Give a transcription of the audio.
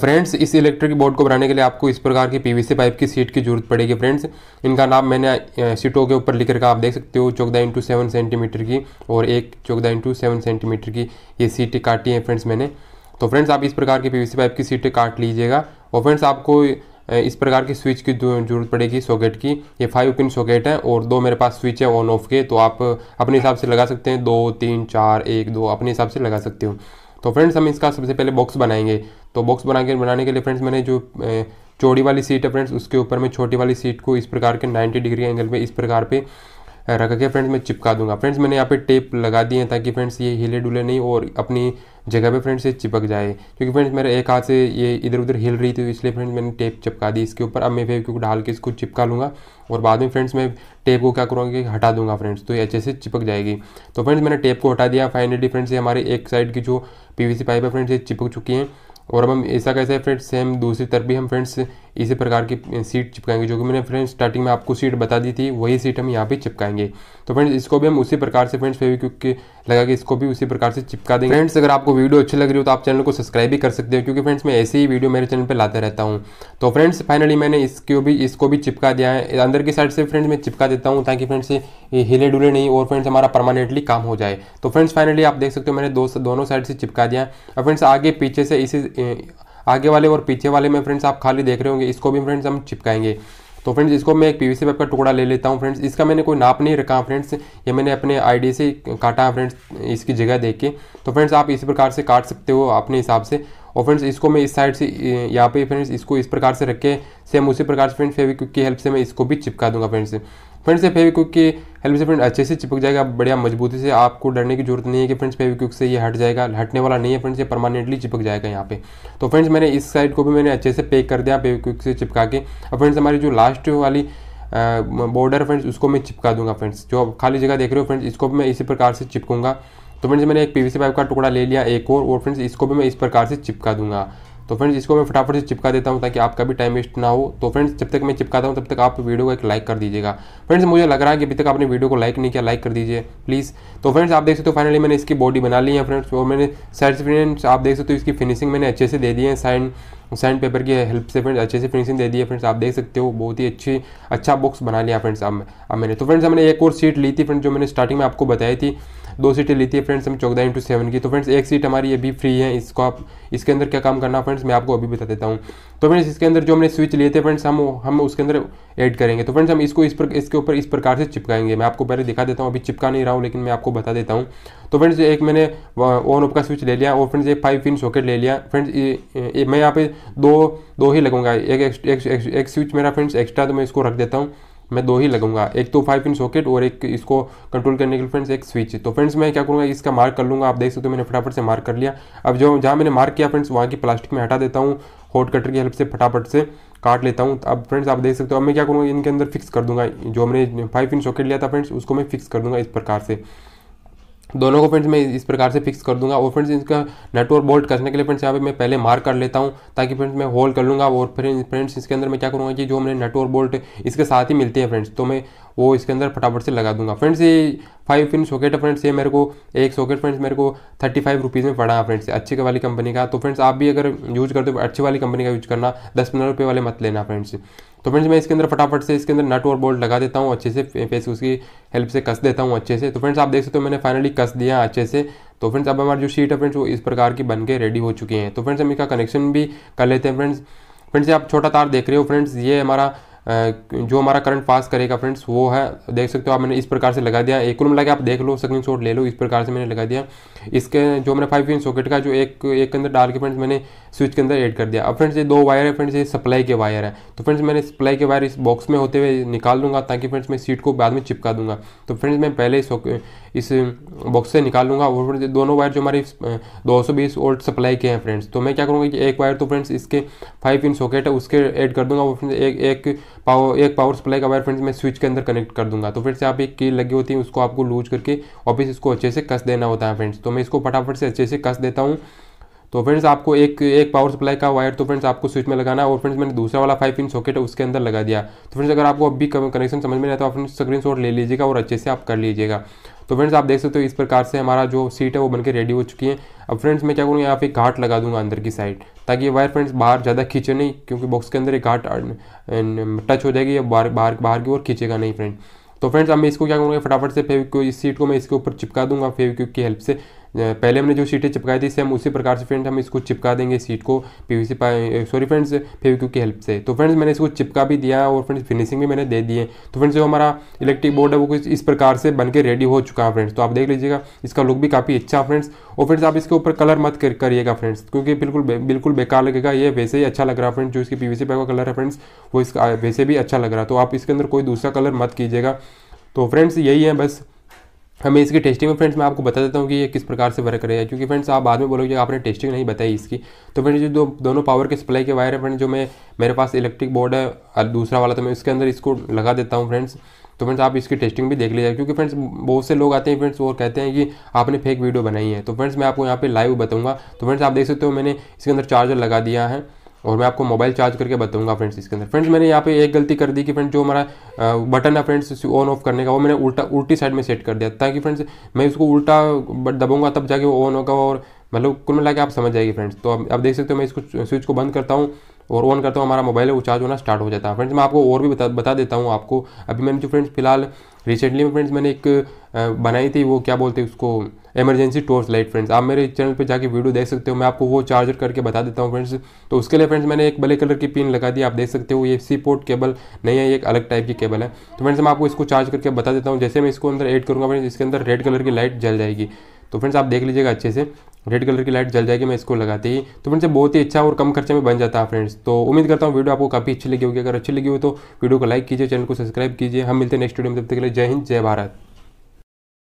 friends इस electric board को बनाने के लिए आपको इस प्रकार की पीवीसी पाइप की सीट की जरूरत पड़ेगी फ्रेंड्स इनका नाम मैंने सीटों के ऊपर लिख रखा आप देख सकते हो चौदह इंटू सेवन सेंटीमीटर की और एक चौदह इंटू सेवन सेंटीमीटर की ये सीटें काटी हैं फ्रेंड्स मैंने तो फ्रेंड्स आप इस प्रकार की पी पाइप की सीटें काट लीजिएगा और फ्रेंड्स आपको इस प्रकार की स्विच की जरूरत पड़ेगी सॉकेट की ये फाइव पिन सॉकेट है और दो मेरे पास स्विच है ऑन ऑफ के तो आप अपने हिसाब से लगा सकते हैं दो तीन चार एक दो अपने हिसाब से लगा सकते हो तो फ्रेंड्स हम इसका सबसे पहले बॉक्स बनाएंगे तो बॉक्स बना के बनाने के लिए फ्रेंड्स मैंने जो चौड़ी वाली सीट है फ्रेंड्स उसके ऊपर मैं छोटी वाली सीट को इस प्रकार के 90 डिग्री एंगल पे इस प्रकार पे रख के फ्रेंड्स मैं चिपका दूंगा फ्रेंड्स मैंने यहाँ पे टेप लगा दिए है ताकि फ्रेंड्स ये हिले डुले नहीं और अपनी जगह पे फ्रेंड्स ये चिपक जाए क्योंकि फ्रेंड्स मेरे एक हाथ से ये इधर उधर हिल रही थी इसलिए फ्रेंड्स मैंने टेप चिपका दी इसके ऊपर अब मैं फेविक्विक डाल के इसको चिपका लूँगा और बाद में फ्रेंड्स मैं टेप को क्या करूँगा कि हटा दूंगा फ्रेंड्स तो ये अच्छे से चिपक जाएगी तो फ्रेंड्स मैंने टेप को हटा दिया फाइनली फ्रेंड्स ये हमारे एक साइड की जो सी पाइप है फ्रेंड्स ये चिपक चुकी हैं और अब हम ऐसा कैसे फ्रेंड्स सेम दूसरी तरफ भी हम फ्रेंड्स इसी प्रकार की सीट चिपकाएंगे जो कि मैंने फ्रेंड्स स्टार्टिंग में आपको सीट बता दी थी वही सीट हम यहाँ पे चिपकाएंगे तो फ्रेंड्स इसको भी हम उसी प्रकार से फ्रेंड्स फेविक्विक के लगा के इसको भी उसी प्रकार से चिपका देंगे फ्रेंड्स अगर आपको वीडियो अच्छी लग रही हो तो आप चैनल को सब्सक्राइब भी कर सकते हो क्योंकि फ्रेंड्स मैं ऐसे ही वीडियो मेरे चैनल पर लाते रहता हूँ तो फ्रेंड्स फाइनली मैंने इसको भी इसको भी चिपका दिया है अंदर की साइड से फ्रेंड्स मैं चिपका देता हूँ ताकि फ्रेंड्स ये हिले डुले नहीं और फ्रेंड्स हमारा परमानेंटली काम हो जाए तो फ्रेंड्स फाइनली आप देख सकते हो मैंने दोनों साइड से चिपका दिया है और फ्रेंड्स आगे पीछे से इसी आगे वाले और पीछे वाले में फ्रेंड्स आप खाली देख रहे होंगे इसको भी फ्रेंड्स हम चिपकाएंगे तो फ्रेंड्स इसको मैं एक पीवीसी पाइप का टुकड़ा ले लेता हूँ फ्रेंड्स इसका मैंने कोई नाप नहीं रखा फ्रेंड्स ये मैंने अपने आईडी से काटा फ्रेंड्स इसकी जगह देख के तो फ्रेंड्स आप इसी प्रकार से काट सकते हो अपने हिसाब से और फ्रेंड्स इसको मैं इस साइड से यहाँ पे फ्रेंड्स इसको इस प्रकार से रख के सेम उसी प्रकार से फ्रेंड्स फेविक्विक की हेल्प से मैं इसको भी चिपका दूंगा फ्रेंड्स फ्रेंड्स ये फेविक्विक की हेल्प से फ्रेंड अच्छे से चिपक जाएगा बढ़िया मजबूती से आपको डरने की जरूरत नहीं है कि फ्रेंड्स फेविक्विक से ये हट जाएगा हटने वाला नहीं है फ्रेंड्स ये परमानेंटली चिपक जाएगा यहाँ पे तो फ्रेंड्स मैंने इस साइड को भी मैंने अच्छे से पैक कर दिया फेविक्विक से चिपका के और फ्रेंड्स हमारी जो लास्ट वाली बॉर्डर फ्रेंड्स उसको मैं चिपका दूंगा फ्रेंड्स जो खाली जगह देख रहे हो फ्रेंड्स इसको भी मैं इसी प्रकार से चिपकूंगा तो फ्रेंड्स मैंने एक पीवीसी पाइप का टुकड़ा ले लिया एक और और फ्रेंड्स इसको भी मैं इस प्रकार से चिपका दूंगा तो फ्रेंड्स इसको मैं फटाफट से चिपका देता हूँ ताकि आपका भी टाइम वेस्ट ना हो तो फ्रेंड्स जब तक मैं चिपकाता हूँ तब तक आप वीडियो को एक लाइक कर दीजिएगा फ्रेंड्स मुझे लग रहा है कि अभी तक आपने वीडियो को लाइक नहीं किया लाइक कर दीजिए प्लीज़ तो फ्रेंड्स आप देख सकते हो फाइनली मैंने इसकी बॉडी बना ली है फ्रेंड्स और मैंने साइड फ्रेंड्स आप देख सकते हो इसकी फिनिशिंग मैंने अच्छे से दे दी है साइड सैंड पेपर की हेल्प से फ्रेंड्स अच्छे से फिनिशिंग दे दी है फ्रेंड्स आप देख सकते हो बहुत ही अच्छी अच्छा बॉक्स बना लिया फ्रेंड्स अब अब मैंने तो फ्रेंड्स हमने एक और सीट ली थी फ्रेंड्स जो मैंने स्टार्टिंग में आपको बताई थी दो सीटें ली थी फ्रेंड्स हम चौदह इंटू सेवन की तो फ्रेंड्स एक सीट हमारी अभी फ्री है इसको आप इसके अंदर क्या काम करना फ्रेंड्स मैं आपको अभी बता देता हूँ तो फ्रेंड्स इसके अंदर जो हमने स्विच लिए थे फ्रेंड्स हम हम उसके अंदर ऐड करेंगे तो फ्रेंड्स हम इसको इस पर इसके ऊपर इस प्रकार से चिपकाएंगे मैं आपको पहले दिखा देता हूँ अभी चिपका नहीं रहा हूँ लेकिन मैं आपको बता देता हूँ तो फ्रेंड्स एक मैंने ऑन ऑफ का स्विच ले लिया और फ्रेंड्स एक फाइव पिन सॉकेट ले लिया फ्रेंड्स मैं यहाँ पे दो दो ही लगूंगा एक एक, एक, एक, एक स्विच मेरा फ्रेंड्स एक्स्ट्रा तो मैं इसको रख देता हूँ मैं दो ही लगूंगा एक तो फाइव पिन सॉकेट और एक इसको कंट्रोल करने के लिए फ्रेंड्स एक स्विच तो फ्रेंड्स मैं क्या करूँगा इसका मार्क कर लूँगा आप देख सकते हो मैंने फटाफट से मार्क कर लिया अब जो जहाँ मैंने मार्क किया फ्रेंड्स वहाँ की प्लास्टिक में हटा देता हूँ हॉट कटर की हेल्प से फटाफट से काट लेता हूँ अब फ्रेंड्स आप देख सकते हो अब मैं क्या करूँगा इनके अंदर फिक्स कर दूंगा जो मैंने फाइव पिन सॉकेट लिया था फ्रेंड्स उसको मैं फिक्स कर दूंगा इस प्रकार से दोनों को फ्रेंड्स मैं इस प्रकार से फिक्स कर दूंगा और फ्रेंड्स इसका नट और बोल्ट कसने के लिए फ्रेंड्स यहाँ पे मैं पहले मार्क कर लेता हूँ ताकि फ्रेंड्स मैं होल्ड कर लूँगा और फ्रेंड्स इसके अंदर मैं क्या करूँगा कि जो हमने नट और बोल्ट इसके साथ ही मिलते हैं फ्रेंड्स तो मैं वो इसके अंदर फटाफट से लगा दूंगा फ्रेंड्स ये फाइव पिन सॉकेट है फ्रेंड्स ये मेरे को एक सॉकेट फ्रेंड्स मेरे को थर्टी फाइव रुपीज़ में पड़ा है फ्रेंड्स के वाली कंपनी का तो फ्रेंड्स आप भी अगर यूज़ करते हो अच्छी वाली कंपनी का यूज़ करना दस पंद्रह रुपये वाले मत लेना फ्रेंड्स तो फ्रेंड्स मैं इसके अंदर फटाफट से इसके अंदर नट और बोल्ट लगा देता हूँ अच्छे से फेस उसकी हेल्प से कस देता हूँ अच्छे से तो फ्रेंड्स आप देख सकते हो मैंने फाइनली कस दिया अच्छे से तो फ्रेंड्स अब हमारी जो शीट है फ्रेंड्स वो इस प्रकार की बन के रेडी हो चुकी हैं तो फ्रेंड्स हम इसका कनेक्शन भी कर लेते हैं फ्रेंड्स फ्रेंड्स आप छोटा तार देख रहे हो फ्रेंड्स ये हमारा जो हमारा करंट पास करेगा फ्रेंड्स वो है देख सकते हो आप मैंने इस प्रकार से लगा दिया एक कुल मिला के आप देख लो सेकंड शॉट ले लो इस प्रकार से मैंने लगा दिया इसके जो मैंने फाइव इंच सॉकेट का जो एक एक के अंदर डाल के फ्रेंड्स मैंने स्विच के अंदर ऐड कर दिया अब फ्रेंड्स ये दो वायर है फ्रेंड्स ये सप्लाई के वायर है तो फ्रेंड्स मैंने सप्लाई के वायर इस बॉक्स में होते हुए निकाल दूंगा ताकि फ्रेंड्स मैं सीट को बाद में चिपका दूंगा तो फ्रेंड्स मैं पहले इस इस बॉक्स से निकाल लूँगा और फ्रेंड्स दोनों वायर जो हमारे दो सौ बीस वोल्ट सप्लाई के हैं फ्रेंड्स तो मैं क्या करूँगा कि एक वायर तो फ्रेंड्स इसके फाइव इंच सॉकेट है उसके एड कर दूंगा वो फ्रेंड्स एक एक पावर एक पावर सप्लाई का वायर फ्रेंड्स मैं स्विच के अंदर कनेक्ट कर दूंगा तो फिर से आप एक कील लगी होती है उसको आपको लूज करके वापस इसको अच्छे से कस देना होता है फ्रेंड्स तो मैं इसको फटाफट से अच्छे से कस देता हूँ तो फ्रेंड्स आपको एक एक पावर सप्लाई का वायर तो फ्रेंड्स आपको स्विच में लगाना है और फ्रेंड्स मैंने दूसरा वाला फाइव इन सॉकेट उसके अंदर लगा दिया तो फ्रेंड्स अगर आपको अभी कनेक्शन समझ में नहीं आता तो आप स्क्रीन शॉट ले लीजिएगा और अच्छे से आप कर लीजिएगा तो फ्रेंड्स आप देख सकते हो इस प्रकार से हमारा जो सीट है वो बनकर रेडी हो चुकी है अब फ्रेंड्स मैं क्या करूँगा यहाँ पे घाट लगा दूंगा अंदर की साइड ताकि ये वायर फ्रेंड्स बाहर ज़्यादा खींचे नहीं क्योंकि बॉक्स के अंदर एक घाट टच हो जाएगी या बाहर बाहर बाहर की ओर खींचेगा नहीं फ्रेंड तो फ्रेंड्स अब मैं इसको क्या करूँगा फटाफट से फेविक्यू इस सीट को मैं इसके ऊपर चिपका दूंगा फेविक्यू की हेल्प से पहले हमने जो सीटें चिपकाई थी सेम उसी प्रकार से फ्रेंड्स हम इसको चिपका देंगे सीट को पीवीसी सॉरी फ्रेंड्स क्यू की हेल्प से तो फ्रेंड्स मैंने इसको चिपका भी दिया और फ्रेंड्स फिनिशिंग भी मैंने दे दी है तो फ्रेंड्स जो हमारा इलेक्ट्रिक बोर्ड है वो कुछ इस प्रकार से बन के रेडी हो चुका है फ्रेंड्स तो आप देख लीजिएगा इसका लुक भी काफ़ी अच्छा फ्रेंड्स और फ्रेंड्स आप इसके ऊपर कलर मत करिएगा फ्रेंड्स क्योंकि बिल्कुल बिल्कुल बेकार लगेगा ये वैसे ही अच्छा लग रहा है फ्रेंड्स जो इसकी पी पैक का कलर है फ्रेंड्स वो इसका वैसे भी अच्छा लग रहा है तो आप इसके अंदर कोई दूसरा कलर मत कीजिएगा तो फ्रेंड्स यही है बस हमें इसकी टेस्टिंग में फ्रेंड्स मैं आपको बता देता हूँ कि ये किस प्रकार से वर्क करेगा क्योंकि फ्रेंड्स आप बाद में बोलोगे आपने टेस्टिंग नहीं बताई इसकी तो फ्रेंड्स जो दो, दोनों पावर के सप्लाई के वायर है फ्रेंड्स जो मैं मेरे पास इलेक्ट्रिक बोर्ड है और दूसरा वाला तो मैं इसके अंदर इसको लगा देता हूँ फ्रेंड्स तो फ्रेंड्स आप इसकी टेस्टिंग भी देख लीजिए क्योंकि फ्रेंड्स बहुत से लोग आते हैं फ्रेंड्स और कहते हैं कि आपने फेक वीडियो बनाई है तो फ्रेंड्स मैं आपको यहाँ पे लाइव बताऊँगा तो फ्रेंड्स आप देख सकते हो मैंने इसके अंदर चार्जर लगा दिया है और मैं आपको मोबाइल चार्ज करके बताऊंगा फ्रेंड्स इसके अंदर फ्रेंड्स मैंने यहाँ पे एक गलती कर दी कि फ्रेंड जो हमारा बटन है फ्रेंड्स ऑन ऑफ करने का वो मैंने उल्टा उल्टी साइड में सेट कर दिया ताकि फ्रेंड्स मैं उसको उल्टा दबाऊंगा तब जाके वो ऑन होगा और मतलब कुल मिला आप समझ जाएगी फ्रेंड्स तो अब आप देख सकते हो मैं इसको स्विच को बंद करता हूँ और ऑन करता हूँ हमारा मोबाइल है वो चार्ज होना स्टार्ट हो जाता है फ्रेंड्स मैं आपको और भी बता बता देता हूँ आपको अभी मैंने जो फ्रेंड्स फिलहाल रिसेंटली में फ्रेंड्स मैंने एक बनाई थी वो क्या बोलते हैं उसको एमरजेंसी टॉर्च लाइट फ्रेंड्स आप मेरे चैनल पे जाके वीडियो देख सकते हो मैं आपको वो चार्जर करके बता देता हूँ फ्रेंड्स तो उसके लिए फ्रेंड्स मैंने एक ब्लैक कलर की पिन लगा दी आप देख सकते हो ये सी पोर्ट केबल नहीं है ये एक अलग टाइप की केबल है तो फ्रेंड्स मैं आपको इसको चार्ज करके बता देता हूँ जैसे मैं इसको अंदर एड करूँगा फ्रेंड्स इसके अंदर रेड कलर की लाइट जल जाएगी तो फ्रेंड्स आप देख लीजिएगा अच्छे से रेड कलर की लाइट जल जाएगी मैं इसको लगाते ही तो फ्रेंड्स बहुत ही अच्छा और कम खर्चे में बन जाता है फ्रेंड्स तो उम्मीद करता हूँ वीडियो आपको काफ़ी अच्छी लगी होगी अगर अच्छी लगी हो तो वीडियो को लाइक कीजिए चैनल को सब्सक्राइब कीजिए हम मिलते हैं नेक्स्ट वीडियो में तब तक के लिए जय हिंद जय भारत